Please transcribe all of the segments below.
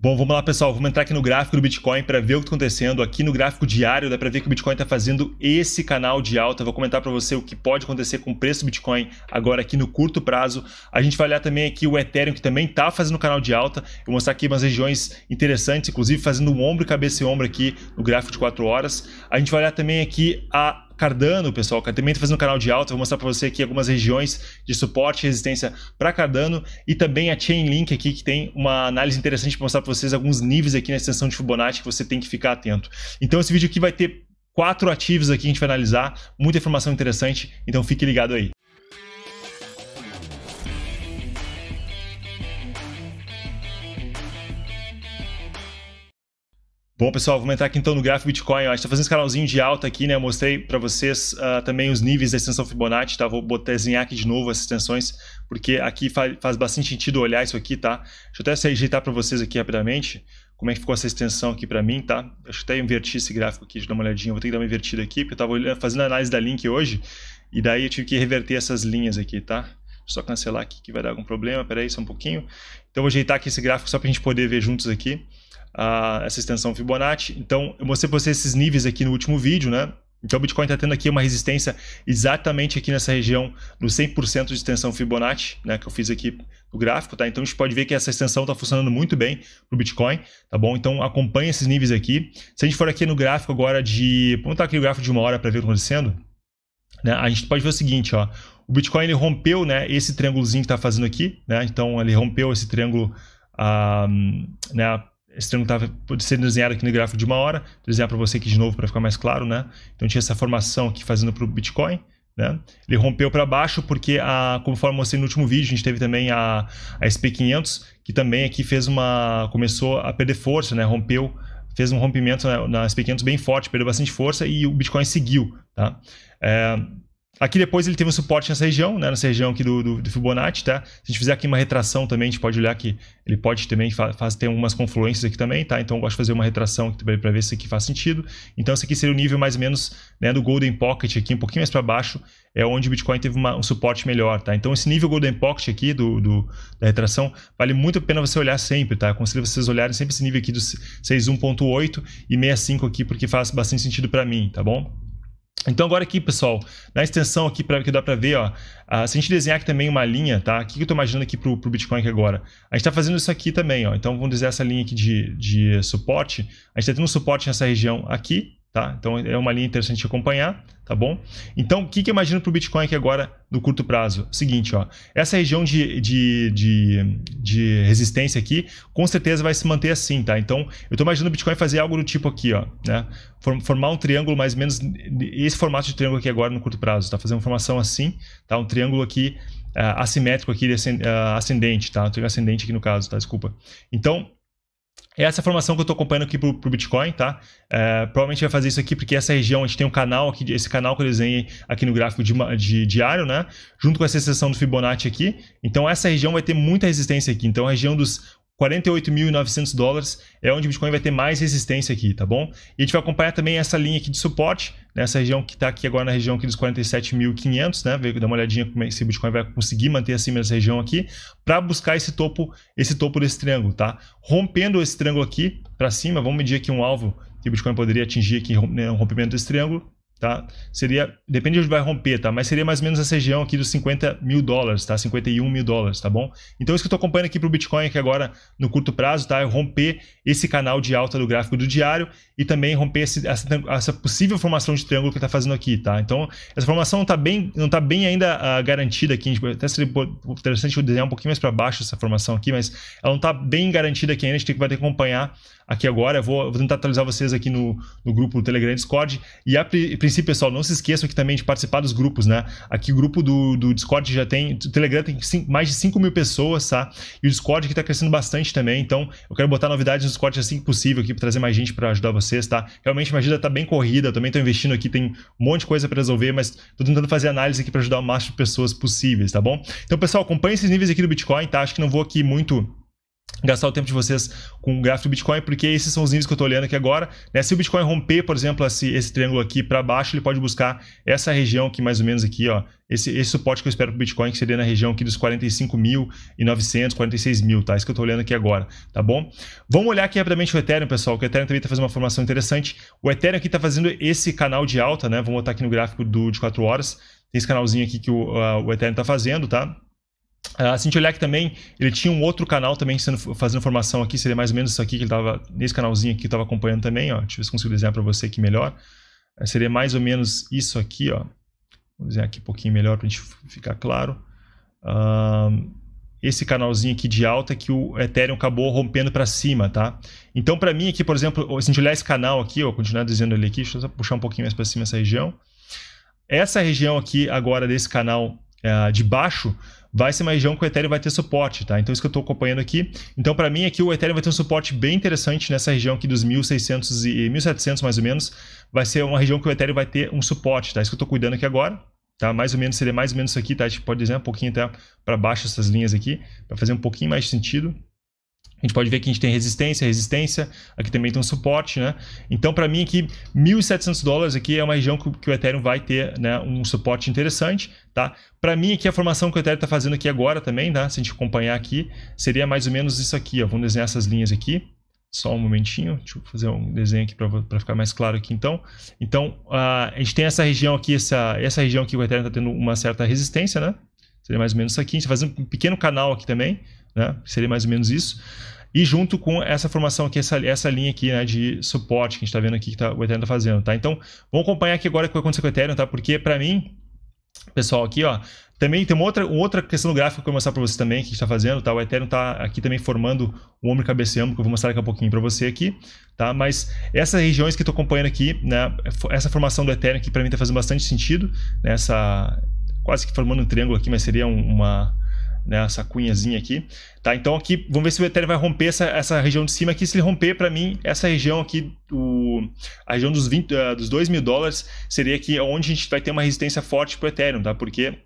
Bom, vamos lá, pessoal. Vamos entrar aqui no gráfico do Bitcoin para ver o que está acontecendo. Aqui no gráfico diário dá para ver que o Bitcoin está fazendo esse canal de alta. vou comentar para você o que pode acontecer com o preço do Bitcoin agora aqui no curto prazo. A gente vai olhar também aqui o Ethereum, que também está fazendo canal de alta. vou mostrar aqui umas regiões interessantes, inclusive fazendo um ombro, cabeça e ombro aqui no gráfico de 4 horas. A gente vai olhar também aqui a Cardano, pessoal. Também estou tá fazendo um canal de alta, vou mostrar para você aqui algumas regiões de suporte e resistência para Cardano e também a Chainlink aqui, que tem uma análise interessante para mostrar para vocês alguns níveis aqui na extensão de Fibonacci que você tem que ficar atento. Então esse vídeo aqui vai ter quatro ativos aqui que a gente vai analisar, muita informação interessante, então fique ligado aí. Bom, pessoal, vamos entrar aqui então no gráfico Bitcoin. Ó. A gente está fazendo esse canalzinho de alta aqui, né? Eu mostrei para vocês uh, também os níveis da extensão Fibonacci, tá? Vou desenhar aqui de novo as extensões, porque aqui faz, faz bastante sentido olhar isso aqui, tá? Deixa eu até ajeitar para vocês aqui rapidamente como é que ficou essa extensão aqui para mim, tá? Deixa eu até inverter esse gráfico aqui, deixa eu dar uma olhadinha. Vou ter que dar uma invertida aqui, porque eu estava fazendo análise da Link hoje, e daí eu tive que reverter essas linhas aqui, tá? só cancelar aqui que vai dar algum problema, peraí só um pouquinho. Então vou ajeitar aqui esse gráfico só para a gente poder ver juntos aqui a, essa extensão Fibonacci. Então, eu mostrei para vocês esses níveis aqui no último vídeo, né? Então, o Bitcoin está tendo aqui uma resistência exatamente aqui nessa região do 100% de extensão Fibonacci, né, que eu fiz aqui no gráfico, tá? Então, a gente pode ver que essa extensão está funcionando muito bem no Bitcoin, tá bom? Então, acompanhe esses níveis aqui. Se a gente for aqui no gráfico agora de... Vamos botar aqui o gráfico de uma hora para ver o que está acontecendo. Né? A gente pode ver o seguinte, ó. O Bitcoin ele rompeu né, esse triângulozinho que está fazendo aqui, né? Então, ele rompeu esse triângulo... Um, ah, né, esse triângulo estava sendo ser desenhado aqui no gráfico de uma hora, desenhar para você aqui de novo para ficar mais claro, né? Então tinha essa formação aqui fazendo para o Bitcoin, né? Ele rompeu para baixo porque, a, conforme mostrei no último vídeo, a gente teve também a, a SP500, que também aqui fez uma começou a perder força, né? Rompeu, fez um rompimento na, na SP500 bem forte, perdeu bastante força e o Bitcoin seguiu, tá? É, Aqui depois ele teve um suporte nessa região, né? nessa região aqui do, do, do, Fibonacci, tá? Se a gente fizer aqui uma retração também, a gente pode olhar que ele pode também faz, faz ter umas confluências aqui também, tá? Então eu gosto de fazer uma retração aqui também para ver se isso aqui faz sentido. Então esse aqui seria o nível mais ou menos né, do Golden Pocket aqui, um pouquinho mais para baixo, é onde o Bitcoin teve uma, um suporte melhor, tá? Então esse nível Golden Pocket aqui do, do, da retração vale muito a pena você olhar sempre, tá? Aconselho vocês olharem sempre esse nível aqui dos 61.8 e 65 aqui, porque faz bastante sentido para mim, tá bom? Então agora aqui, pessoal, na extensão aqui pra, que dá para ver, ó, se a gente desenhar aqui também uma linha, tá? O que, que eu estou imaginando aqui para o Bitcoin aqui agora? A gente está fazendo isso aqui também, ó. Então vamos dizer essa linha aqui de, de suporte. A gente está tendo um suporte nessa região aqui, Tá? Então é uma linha interessante de acompanhar, tá bom? Então o que, que eu imagino para o Bitcoin aqui agora no curto prazo? Seguinte, ó, essa região de, de, de, de resistência aqui com certeza vai se manter assim, tá? Então eu estou imaginando o Bitcoin fazer algo do tipo aqui, ó, né? Formar um triângulo mais ou menos esse formato de triângulo aqui agora no curto prazo, tá? Fazer uma formação assim, tá? Um triângulo aqui uh, assimétrico aqui ah, ascendente, tá? Um triângulo ascendente aqui no caso, tá? Desculpa. Então é essa formação que eu estou acompanhando aqui para o Bitcoin, tá? É, provavelmente vai fazer isso aqui porque essa região, a gente tem um canal aqui, esse canal que eu desenhei aqui no gráfico de, de diário, né? Junto com essa seção do Fibonacci aqui. Então, essa região vai ter muita resistência aqui. Então, a região dos 48.900 dólares é onde o Bitcoin vai ter mais resistência aqui, tá bom? E a gente vai acompanhar também essa linha aqui de suporte, nessa né, região que está aqui agora na região aqui dos 47.500, né? Vê, dar uma olhadinha como é que esse Bitcoin vai conseguir manter acima dessa região aqui, para buscar esse topo, esse topo desse triângulo, tá? Rompendo esse triângulo aqui para cima, vamos medir aqui um alvo que o Bitcoin poderia atingir aqui, né, um rompimento desse triângulo, tá? Seria, depende de onde vai romper, tá? Mas seria mais ou menos essa região aqui dos 50 mil dólares, tá? 51 mil dólares, tá bom? Então é isso que eu tô acompanhando aqui pro Bitcoin aqui agora no curto prazo, tá? É romper esse canal de alta do gráfico do diário e também romper esse, essa, essa, possível formação de triângulo que tá fazendo aqui, tá? Então essa formação não tá bem, não tá bem ainda uh, garantida aqui, gente, até seria interessante eu desenhar um pouquinho mais para baixo essa formação aqui, mas ela não tá bem garantida aqui ainda, a gente tem vai ter que acompanhar aqui agora. Eu vou, vou tentar atualizar vocês aqui no, no grupo do Telegram e Discord. E a princípio, pessoal, não se esqueçam aqui também de participar dos grupos, né? Aqui o grupo do, do Discord já tem. O Telegram tem mais de 5 mil pessoas, tá? E o Discord aqui tá crescendo bastante também. Então, eu quero botar novidades no Discord assim que possível aqui pra trazer mais gente para ajudar vocês, tá? Realmente minha agenda tá bem corrida, eu também tô investindo aqui, tem um monte de coisa para resolver, mas tô tentando fazer análise aqui para ajudar o máximo de pessoas possíveis, tá bom? Então, pessoal, acompanhe esses níveis aqui do Bitcoin, tá? Acho que não vou aqui muito gastar o tempo de vocês com o gráfico do Bitcoin, porque esses são os níveis que eu estou olhando aqui agora. Né? Se o Bitcoin romper, por exemplo, esse, esse triângulo aqui para baixo, ele pode buscar essa região aqui, mais ou menos aqui, ó, esse, esse suporte que eu espero para o Bitcoin, que seria na região aqui dos 45.900, 46.000 tá? Isso que eu estou olhando aqui agora, tá bom? Vamos olhar aqui rapidamente o Ethereum, pessoal, que o Ethereum também está fazendo uma formação interessante. O Ethereum aqui está fazendo esse canal de alta, né? Vamos botar aqui no gráfico do, de 4 horas. Tem esse canalzinho aqui que o, ah, o Ethereum está fazendo, tá? Uh, ah, que também, ele tinha um outro canal também sendo, fazendo formação aqui, seria mais ou menos isso aqui que ele tava, nesse canalzinho aqui que eu tava acompanhando também, ó. Deixa eu ver se consigo desenhar para você aqui melhor. Uh, seria mais ou menos isso aqui, ó. Vou desenhar aqui um pouquinho melhor para a gente ficar claro. Uh, esse canalzinho aqui de alta que o Ethereum acabou rompendo para cima, tá? Então, para mim aqui, por exemplo, se a gente olhar esse canal aqui, ó, continuar dizendo ele aqui, deixa eu puxar um pouquinho mais para cima essa região. Essa região aqui agora desse canal ah, de baixo vai ser uma região que o Ethereum vai ter suporte, tá? Então, isso que eu estou acompanhando aqui. Então, para mim, aqui o Ethereum vai ter um suporte bem interessante nessa região aqui dos 1.600 e 1.700, eh, mais ou menos. Vai ser uma região que o Ethereum vai ter um suporte, tá? Isso que eu estou cuidando aqui agora. Tá, mais ou menos seria mais ou menos isso aqui, tá? A gente pode desenhar um pouquinho até para baixo essas linhas aqui, para fazer um pouquinho mais de sentido. A gente pode ver que a gente tem resistência, resistência, aqui também tem um suporte, né? Então, para mim aqui, 1.700 dólares aqui é uma região que, o Ethereum vai ter né, um suporte interessante, tá? Para mim aqui, a formação que o Ethereum está fazendo aqui agora também, tá? Se a gente acompanhar aqui, seria mais ou menos isso aqui, ó. Vamos desenhar essas linhas aqui. Só um momentinho, deixa eu fazer um desenho aqui para ficar mais claro aqui então. Então, a gente tem essa região aqui, essa, essa região aqui o Ethereum está tendo uma certa resistência, né? Seria mais ou menos isso aqui. A gente está fazendo um pequeno canal aqui também, né? Seria mais ou menos isso. E junto com essa formação aqui, essa, essa linha aqui né, de suporte que a gente está vendo aqui que tá, o Ethereum está fazendo, tá? Então, vamos acompanhar aqui agora o que vai acontecer com o Ethereum, tá? Porque para mim, pessoal, aqui, ó, também tem uma outra, uma outra questão do gráfico que eu vou mostrar para vocês também, que a gente está fazendo, tá? O Ethereum está aqui também formando o ombro cabeça que eu vou mostrar daqui a pouquinho para você aqui, tá? Mas essas regiões que estou acompanhando aqui, né? Essa formação do Ethereum aqui para mim está fazendo bastante sentido, né? quase que formando um triângulo aqui, mas seria uma né, essa cunhazinha aqui, tá? Então aqui, vamos ver se o Ethereum vai romper essa, essa região de cima aqui, se ele romper, para mim, essa região aqui, o, a região dos, 20, uh, eh, dos 2 mil dólares, seria aqui onde a gente vai ter uma resistência forte para o Ethereum, tá? Porque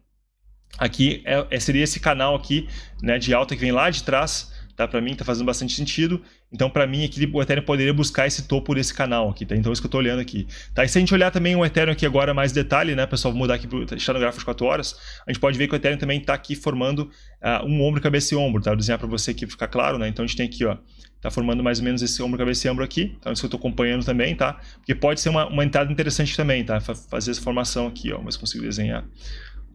aqui é, é, seria esse canal aqui, né, de alta que vem lá de trás, tá? Para mim tá fazendo bastante sentido. Então, para mim, aqui o Ethereum poderia buscar esse topo por esse canal aqui, tá? Então, é isso que eu tô olhando aqui. Tá? E se a gente olhar também o Ethereum aqui agora mais detalhe, né, pessoal? Vou mudar aqui, para tá deixar no gráfico de 4 horas. A gente pode ver que o Ethereum também tá aqui formando uh, um ombro, cabeça e ombro, tá? Vou desenhar para você aqui ficar claro, né? Então, a gente tem aqui, ó, tá formando mais ou menos esse ombro, cabeça e ombro aqui. Então, é isso que eu tô acompanhando também, tá? Porque pode ser uma, uma entrada interessante também, tá? Fazer essa formação aqui, ó. Mas consigo desenhar.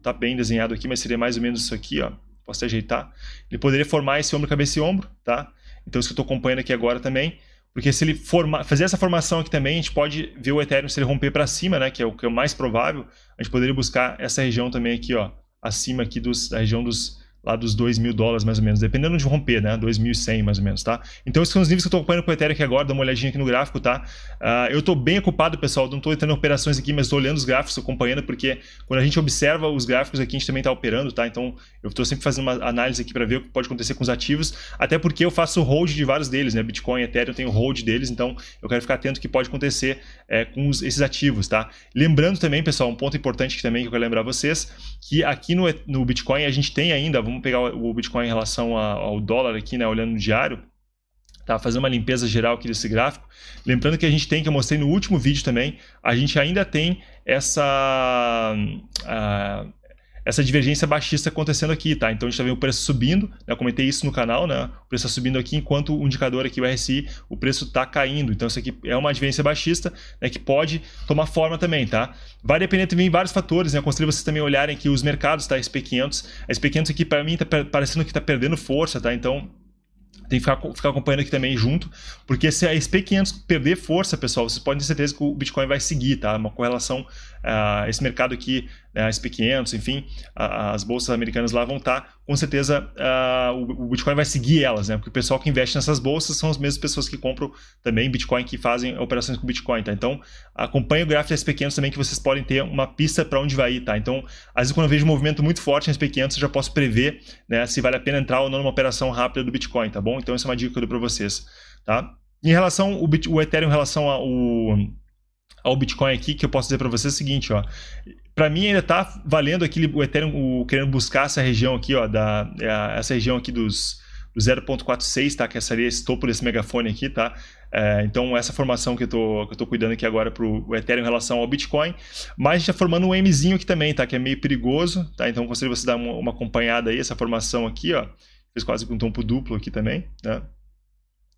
Tá bem desenhado aqui, mas seria mais ou menos isso aqui, ó posso ajeitar. Ele poderia formar esse ombro, cabeça e ombro, tá? Então isso que eu estou acompanhando aqui agora também. Porque se ele forma, fazer essa formação aqui também, a gente pode ver o Ethereum se ele romper para cima, né? Que é o que é o mais provável. A gente poderia buscar essa região também aqui, ó, acima aqui dos, da região dos lá dos 2 mil dólares mais ou menos, dependendo de romper, né? 2.100 mais ou menos, tá? Então esses são os níveis que eu tô acompanhando com o Ethereum aqui agora, dá uma olhadinha aqui no gráfico, tá? Uh, eu tô bem ocupado, pessoal, não tô entrando em operações aqui, mas tô olhando os gráficos, acompanhando, porque quando a gente observa os gráficos aqui, a gente também tá operando, tá? Então eu tô sempre fazendo uma análise aqui para ver o que pode acontecer com os ativos, até porque eu faço hold de vários deles, né? Bitcoin, Ethereum, eu tenho hold deles, então eu quero ficar atento o que pode acontecer é, com os, esses ativos, tá? Lembrando também, pessoal, um ponto importante que também que eu quero lembrar vocês, que aqui no, no Bitcoin a gente tem ainda, vamos pegar o Bitcoin em relação ao dólar aqui, né, olhando no diário, tá? fazendo uma limpeza geral aqui desse gráfico. Lembrando que a gente tem, que eu mostrei no último vídeo também, a gente ainda tem essa. Uh, essa divergência baixista acontecendo aqui, tá? Então a gente está vendo o preço subindo, né? eu comentei isso no canal, né? O preço tá subindo aqui, enquanto o indicador aqui, o RSI, o preço está caindo. Então isso aqui é uma divergência baixista, né? Que pode tomar forma também, tá? Vai depender também de vários fatores, né? Eu aconselho vocês também olharem aqui os mercados, tá? SP500. A SP500 aqui, para mim, está parecendo que está perdendo força, tá? Então tem que ficar, ficar, acompanhando aqui também junto, porque se a SP500 perder força, pessoal, vocês podem ter certeza que o Bitcoin vai seguir, tá? Uma correlação, uh, esse mercado aqui é, as SP500, enfim, as bolsas americanas lá vão estar, com certeza, o, Bitcoin vai seguir elas, né? Porque o pessoal que investe nessas bolsas são as mesmas pessoas que compram também Bitcoin, que fazem operações com Bitcoin, tá? Então, acompanhe o gráfico da SP500 também, que vocês podem ter uma pista para onde vai ir, tá? Então, às vezes, quando eu vejo um movimento muito forte na SP500, eu já posso prever né, se vale a pena entrar ou não numa operação rápida do Bitcoin, tá bom? Então, essa é uma dica que eu dou para vocês, tá? Em relação, o, o Ethereum em relação ao ao Bitcoin aqui, que eu posso dizer para você é o seguinte, ó. Para mim ainda tá valendo aquele o Ethereum o, querendo buscar essa região aqui, ó, da é, essa região aqui dos do 0.46, tá? Que é seria esse topo desse megafone aqui, tá? É, então, essa formação que eu, tô, que eu tô cuidando aqui agora para o Ethereum em relação ao Bitcoin. Mas a gente tá formando um Mzinho aqui também, tá? Que é meio perigoso, tá? Então, eu conselho você dar uma, uma acompanhada aí, essa formação aqui, ó. Fez quase com um topo duplo aqui também, né? Tá?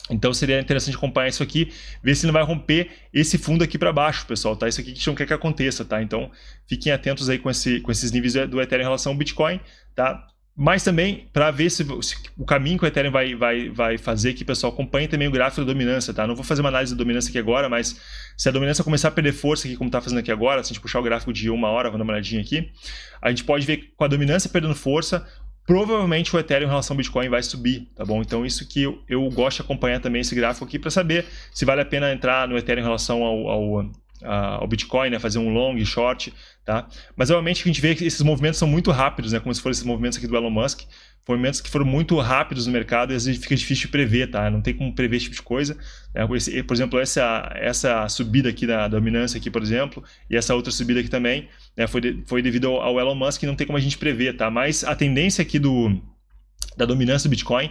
Então seria interessante acompanhar isso aqui, ver se não vai romper esse fundo aqui para baixo, pessoal, tá? Isso aqui que a gente não quer que aconteça, tá? Então fiquem atentos aí com, esse, com esses níveis do Ethereum em relação ao Bitcoin, tá? Mas também, para ver se, se, o caminho que o Ethereum vai, vai, vai fazer aqui, pessoal, acompanhe também o gráfico da dominância, tá? Não vou fazer uma análise da dominância aqui agora, mas se a dominância começar a perder força aqui, como está fazendo aqui agora, se a gente puxar o gráfico de uma hora, vou dar uma olhadinha aqui, a gente pode ver com a dominância perdendo força, provavelmente o Ethereum em relação ao Bitcoin vai subir, tá bom? Então isso que eu, eu gosto de acompanhar também esse gráfico aqui para saber se vale a pena entrar no Ethereum em relação ao, ao ao Bitcoin, né, fazer um long e short, tá? Mas realmente a gente vê que esses movimentos são muito rápidos, né, como se fossem esses movimentos aqui do Elon Musk, movimentos que foram muito rápidos no mercado e às vezes fica difícil de prever, tá? Não tem como prever esse tipo de coisa. Né? por exemplo, essa, essa subida aqui da dominância aqui, por exemplo, e essa outra subida aqui também, né? foi, de, foi devido ao, ao Elon Musk, não tem como a gente prever, tá? Mas a tendência aqui do, da dominância do Bitcoin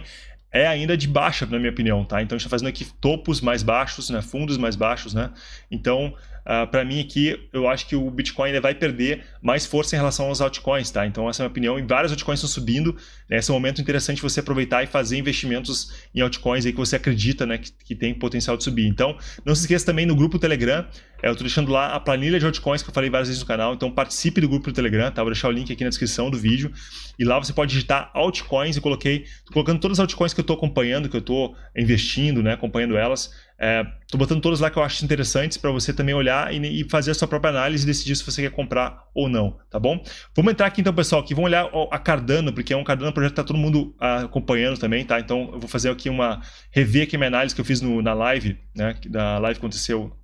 é ainda de baixa, na minha opinião, tá? Então a gente está fazendo aqui topos mais baixos, né? Fundos mais baixos, né? Então uh, ah, para mim aqui, eu acho que o Bitcoin ainda vai perder mais força em relação aos altcoins, tá? Então essa é a minha opinião. E vários altcoins estão subindo. Né? Esse é um momento interessante você aproveitar e fazer investimentos em altcoins aí que você acredita, né, que, que tem potencial de subir. Então, não se esqueça também no grupo Telegram. É, eu estou deixando lá a planilha de altcoins que eu falei várias vezes no canal. Então participe do grupo do Telegram, tá? Vou deixar o link aqui na descrição do vídeo. E lá você pode digitar altcoins e coloquei, colocando todas as altcoins que eu estou acompanhando, que eu estou investindo, né, acompanhando elas. É, tô botando todas lá que eu acho interessantes para você também olhar e, e, fazer a sua própria análise e decidir se você quer comprar ou não, tá bom? Vamos entrar aqui então, pessoal, que vamos olhar a Cardano, porque é um Cardano é projeto que tá todo mundo ah, acompanhando também, tá? Então eu vou fazer aqui uma rever aqui minha análise que eu fiz no, na live, né? Da live que aconteceu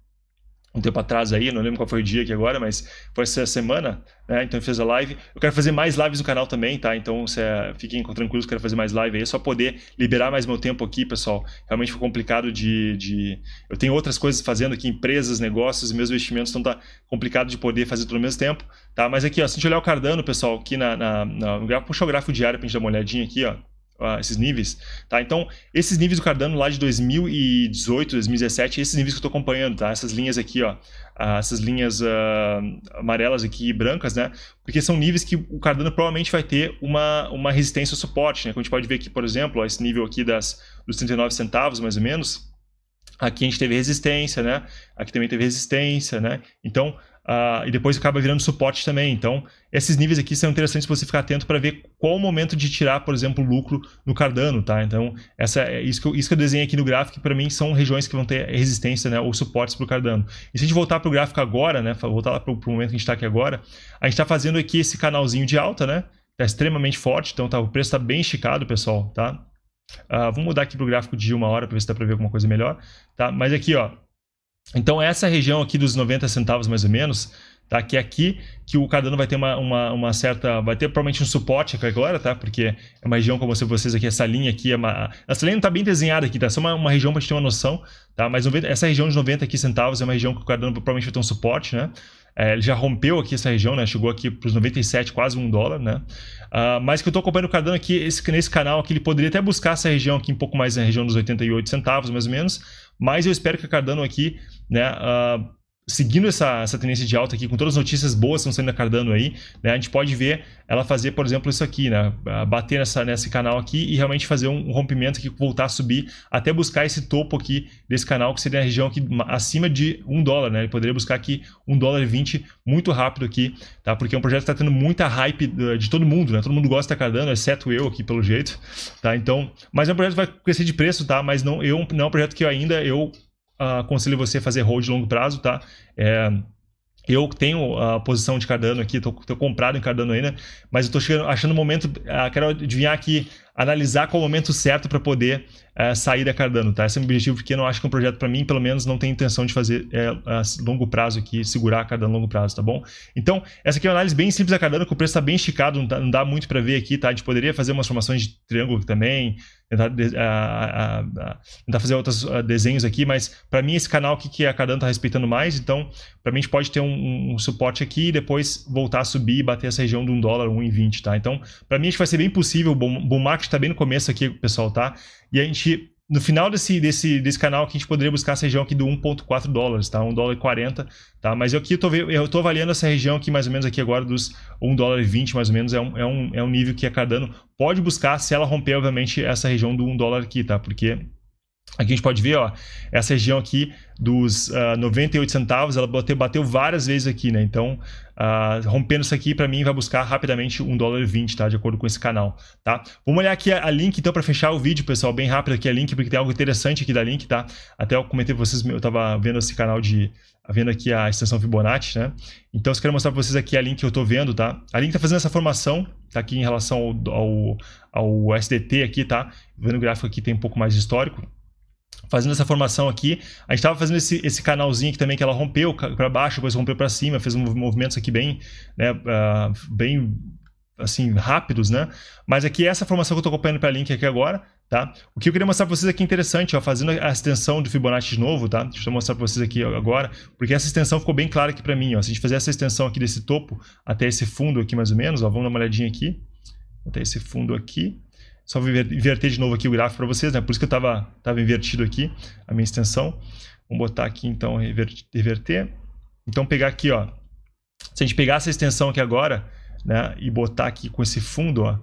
um tempo atrás aí, não lembro qual foi o dia aqui agora, mas foi essa semana, né? Então eu fiz a live. Eu quero fazer mais lives no canal também, tá? Então você, é, fiquem tranquilos, eu quero fazer mais live aí. É só poder liberar mais meu tempo aqui, pessoal. Realmente foi complicado de. de... Eu tenho outras coisas fazendo aqui, empresas, negócios, meus investimentos, então tá complicado de poder fazer tudo ao mesmo tempo, tá? Mas aqui, ó, se a gente olhar o Cardano, pessoal, aqui na. na, na... Puxa o gráfico diário pra gente dar uma olhadinha aqui, ó. Ah, esses níveis, tá? Então, esses níveis do Cardano lá de 2018, 2017, esses níveis que eu estou acompanhando, tá? Essas linhas aqui, ó, ah, essas linhas uh, amarelas aqui e brancas, né? Porque são níveis que o Cardano provavelmente vai ter uma, uma resistência ao suporte, né? Como a gente pode ver aqui, por exemplo, ó, esse nível aqui das, dos 39 centavos, mais ou menos, aqui a gente teve resistência, né? Aqui também teve resistência, né? Então, Uh, e depois acaba virando suporte também. Então, esses níveis aqui são interessantes para você ficar atento para ver qual o momento de tirar, por exemplo, lucro no Cardano, tá? Então, essa, é isso, que eu, isso que eu desenhei aqui no gráfico, para mim, são regiões que vão ter resistência, né? Ou suportes para o Cardano. E se a gente voltar para o gráfico agora, né? Voltar lá para o momento que a gente está aqui agora, a gente está fazendo aqui esse canalzinho de alta, né? Está extremamente forte, então tá, o preço está bem esticado, pessoal, tá? Uh, vamos mudar aqui para o gráfico de uma hora para ver se dá para ver alguma coisa melhor, tá? Mas aqui, ó, então, essa região aqui dos 90 centavos, mais ou menos, tá? Que é aqui que o cardano vai ter uma, uma, uma, certa. Vai ter provavelmente um suporte aqui agora, tá? Porque é uma região, como eu mostrei vocês aqui, essa linha aqui. É uma, essa linha não tá bem desenhada aqui, tá? Só uma, uma região pra gente ter uma noção, tá? Mas 90, essa região de 90 aqui centavos é uma região que o cardano provavelmente vai ter um suporte, né? É, ele já rompeu aqui essa região, né? Chegou aqui para os 97, quase um dólar, né? Uh, mas que eu estou acompanhando o Cardano aqui esse, nesse canal aqui, ele poderia até buscar essa região aqui um pouco mais na né? região dos 88 centavos, mais ou menos. Mas eu espero que a Cardano aqui, né, uh, seguindo essa, essa tendência de alta aqui, com todas as notícias boas que estão saindo da Cardano aí, né, a gente pode ver ela fazer, por exemplo, isso aqui, né, bater nessa, nesse canal aqui e realmente fazer um rompimento aqui, voltar a subir, até buscar esse topo aqui desse canal, que seria a região aqui acima de um dólar, né, ele poderia buscar aqui um dólar e 20 muito rápido aqui, tá, porque é um projeto que está tendo muita hype uh, de todo mundo, né, todo mundo gosta da Cardano, exceto eu aqui, pelo jeito, tá, então, mas é um projeto que vai crescer de preço, tá, mas não, eu, não é um projeto que eu ainda eu ah, aconselho você a fazer hold de longo prazo, tá? É, eu tenho a posição de Cardano aqui, tô, tô comprado em Cardano ainda, mas eu tô chegando, achando o momento, uh, quero adivinhar que analisar qual é o momento certo para poder eh, sair da Cardano, tá? Esse é o meu objetivo, porque eu não acho que é um projeto para mim, pelo menos não tenho intenção de fazer é, eh, a longo prazo aqui, segurar a Cardano a longo prazo, tá bom? Então, essa aqui é uma análise bem simples da Cardano, que o preço está bem esticado, não, tá, não dá muito para ver aqui, tá? A gente poderia fazer umas formações de triângulo também, tentar, a, a, a, tentar fazer outros ah, desenhos aqui, mas para mim esse canal aqui que a Cardano está respeitando mais, então para mim a gente pode ter um, um, suporte aqui e depois voltar a subir e bater essa região de 1 dólar, 1,20, tá? Então para mim acho que vai ser bem possível, o bom market que tá bem no começo aqui, pessoal, tá? E a gente, no final desse, desse, desse canal, a gente poderia buscar essa região aqui do 1.4 dólares, tá? 1 dólar e 40, tá? Mas é eu aqui tô, eu tô avaliando essa região aqui, mais ou menos aqui agora, dos 1 dólar e 20, mais ou menos, é um, é um, é um nível que a Cardano pode buscar se ela romper, obviamente, essa região do 1 dólar aqui, tá? Porque Aqui a gente pode ver, ó, essa região aqui dos uh, ah, 98 centavos, ela bateu, bateu, várias vezes aqui, né? Então, uh, rompendo isso aqui, para mim, vai buscar rapidamente 1 dólar e 20, tá? De acordo com esse canal, tá? Vamos olhar aqui a, a link, então, para fechar o vídeo, pessoal. Bem rápido aqui a link, porque tem algo interessante aqui da link, tá? Até eu comentei pra vocês, eu tava vendo esse canal de... Vendo aqui a extensão Fibonacci, né? Então, eu quero mostrar para vocês aqui a link que eu tô vendo, tá? A link tá fazendo essa formação, tá aqui em relação ao, ao, ao SDT aqui, tá? Vendo o gráfico aqui, tem um pouco mais de histórico, fazendo essa formação aqui. A gente estava fazendo esse, esse canalzinho aqui também que ela rompeu para baixo, depois rompeu para cima, fez movimentos aqui bem, né, uh, bem assim, rápidos, né? Mas aqui é essa formação que eu estou acompanhando para link aqui agora, tá? O que eu queria mostrar para vocês aqui é interessante, ó, fazendo a extensão do Fibonacci de novo, tá? Deixa eu mostrar para vocês aqui agora, porque essa extensão ficou bem clara aqui para mim, ó. Se a gente fizer essa extensão aqui desse topo até esse fundo aqui mais ou menos, ó, vamos dar uma olhadinha aqui, até esse fundo aqui, só inverter de novo aqui o gráfico para vocês, né? Por isso que eu estava tava invertido aqui a minha extensão. Vamos botar aqui então reverter. Então pegar aqui, ó. Se a gente pegar essa extensão aqui agora, né, e botar aqui com esse fundo, ó,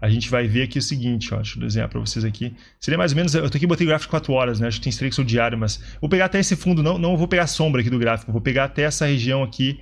a gente vai ver aqui o seguinte, ó, deixa eu desenhar para vocês aqui. Seria mais ou menos, eu tô aqui botei gráfico 4 horas, né? Acho que tem estrexo diário, mas vou pegar até esse fundo, não, não vou pegar a sombra aqui do gráfico, vou pegar até essa região aqui.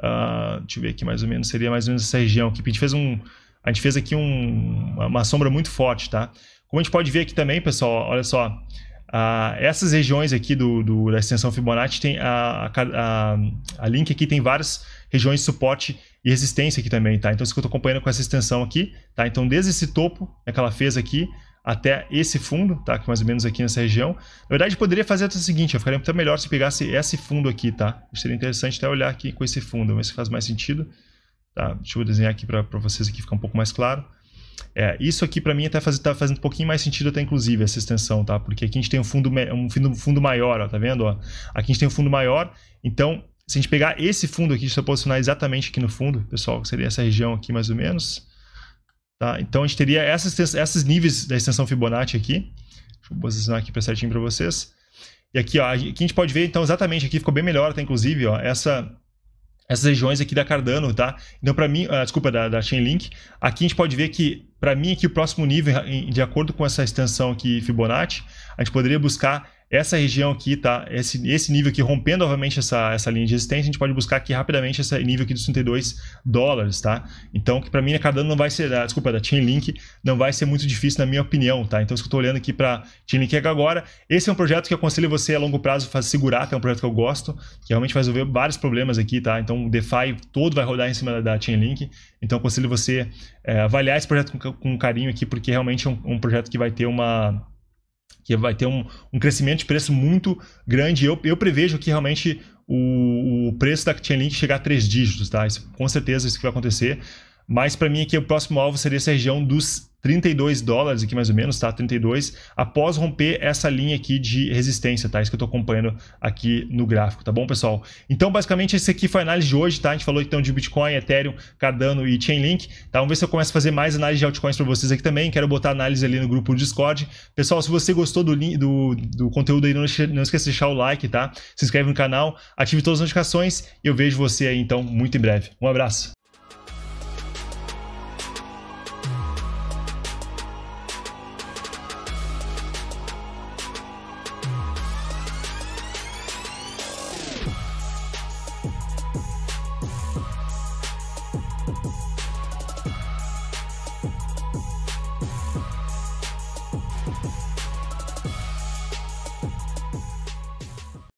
Uh, deixa eu ver aqui mais ou menos, seria mais ou menos essa região aqui. A gente fez um, a gente fez aqui um, uma sombra muito forte, tá? Como a gente pode ver aqui também, pessoal, olha só. Uh, essas regiões aqui do, do, da extensão Fibonacci, tem a, a, a link aqui tem várias regiões de suporte e resistência aqui também, tá? Então, isso que eu estou acompanhando com essa extensão aqui, tá? Então, desde esse topo né, que ela fez aqui até esse fundo, tá? Que é mais ou menos aqui nessa região. Na verdade, poderia fazer até o seguinte, eu ficaria até melhor se pegasse esse fundo aqui, tá? Seria interessante até olhar aqui com esse fundo, ver se faz mais sentido. Tá? Deixa eu desenhar aqui para vocês aqui ficar um pouco mais claro. É, isso aqui para mim até tá faz, tá fazendo um pouquinho mais sentido até inclusive essa extensão, tá? Porque aqui a gente tem um fundo, um fundo, maior, ó, tá vendo? Ó? Aqui a gente tem um fundo maior, então se a gente pegar esse fundo aqui, deixa eu posicionar exatamente aqui no fundo, pessoal, que seria essa região aqui mais ou menos, tá? Então a gente teria essas, esses níveis da extensão Fibonacci aqui, deixa eu posicionar aqui para certinho para vocês. E aqui, ó, aqui a gente pode ver, então, exatamente, aqui ficou bem melhor até inclusive, ó, essa essas regiões aqui da Cardano, tá? Então, para mim, ah, desculpa, da, da Chainlink, aqui a gente pode ver que, para mim, aqui o próximo nível, de acordo com essa extensão aqui Fibonacci, a gente poderia buscar essa região aqui, tá? Esse, esse nível aqui, rompendo novamente essa, essa linha de resistência, a gente pode buscar aqui rapidamente esse nível aqui dos 32 dólares, tá? Então, que para mim, a Cardano não vai ser, ah, desculpa, da Chainlink, não vai ser muito difícil na minha opinião, tá? Então, isso que eu tô olhando aqui para Chainlink agora, esse é um projeto que eu aconselho você a longo prazo fazer segurar, que é um projeto que eu gosto, que realmente vai resolver vários problemas aqui, tá? Então, o DeFi todo vai rodar em cima da, da Chainlink, então aconselho você é, avaliar esse projeto com, com carinho aqui, porque realmente é um, um projeto que vai ter uma que vai ter um, um crescimento de preço muito grande. Eu, eu prevejo que realmente o, o preço da Chainlink chegar a três dígitos, tá? Isso, com certeza isso que vai acontecer. Mas para mim aqui o próximo alvo seria essa região dos 32 dólares aqui mais ou menos, tá? 32, após romper essa linha aqui de resistência, tá? Isso que eu tô acompanhando aqui no gráfico, tá bom, pessoal? Então, basicamente, esse aqui foi a análise de hoje, tá? A gente falou então de Bitcoin, Ethereum, Cardano e Chainlink, tá? Vamos ver se eu começo a fazer mais análise de altcoins para vocês aqui também. Quero botar análise ali no grupo do Discord. Pessoal, se você gostou do, do, do conteúdo aí, não, não esqueça de deixar o like, tá? Se inscreve no canal, ative todas as notificações e eu vejo você aí, então, muito em breve. Um abraço!